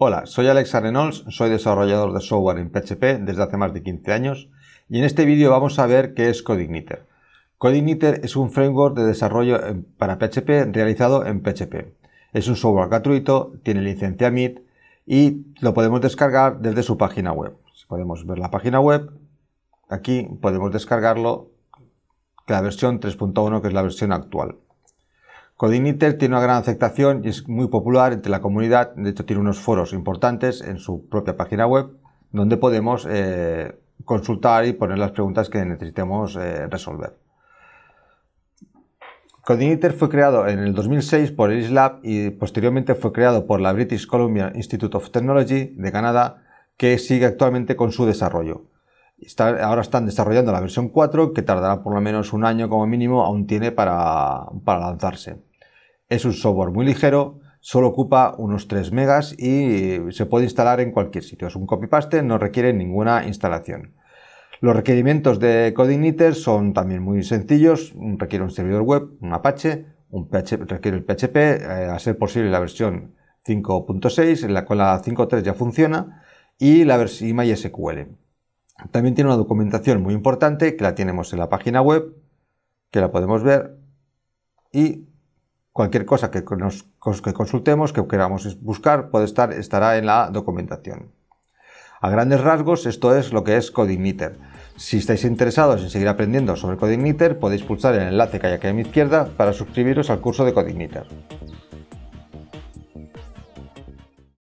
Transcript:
Hola, soy Alex Arenols, soy desarrollador de software en PHP desde hace más de 15 años y en este vídeo vamos a ver qué es CodeIgniter. CodeIgniter es un framework de desarrollo para PHP realizado en PHP. Es un software gratuito, tiene licencia MIT y lo podemos descargar desde su página web. Si podemos ver la página web, aquí podemos descargarlo la versión 3.1 que es la versión actual. Codiniter tiene una gran aceptación y es muy popular entre la comunidad. De hecho, tiene unos foros importantes en su propia página web donde podemos eh, consultar y poner las preguntas que necesitemos eh, resolver. Codiniter fue creado en el 2006 por el islab y posteriormente fue creado por la British Columbia Institute of Technology de Canadá, que sigue actualmente con su desarrollo. ahora están desarrollando la versión 4, que tardará por lo menos un año como mínimo, aún tiene para lanzarse. Es un software muy ligero, solo ocupa unos 3 megas y se puede instalar en cualquier sitio. Es un copy-paste, no requiere ninguna instalación. Los requerimientos de CodeIgniter son también muy sencillos, requiere un servidor web, un Apache, un requiere el PHP, eh, a ser posible la versión 5.6, en la cual la 5.3 ya funciona, y la versión MySQL. También tiene una documentación muy importante que la tenemos en la página web, que la podemos ver, y cualquier cosa que, consultemos, que queramos buscar, puede estar, estará en la documentación. A grandes rasgos, esto es lo que es Codigniter. Si estáis interesados en seguir aprendiendo sobre Codigniter, podéis pulsar el enlace que hay aquí a mi izquierda para suscribiros al curso de Codigniter.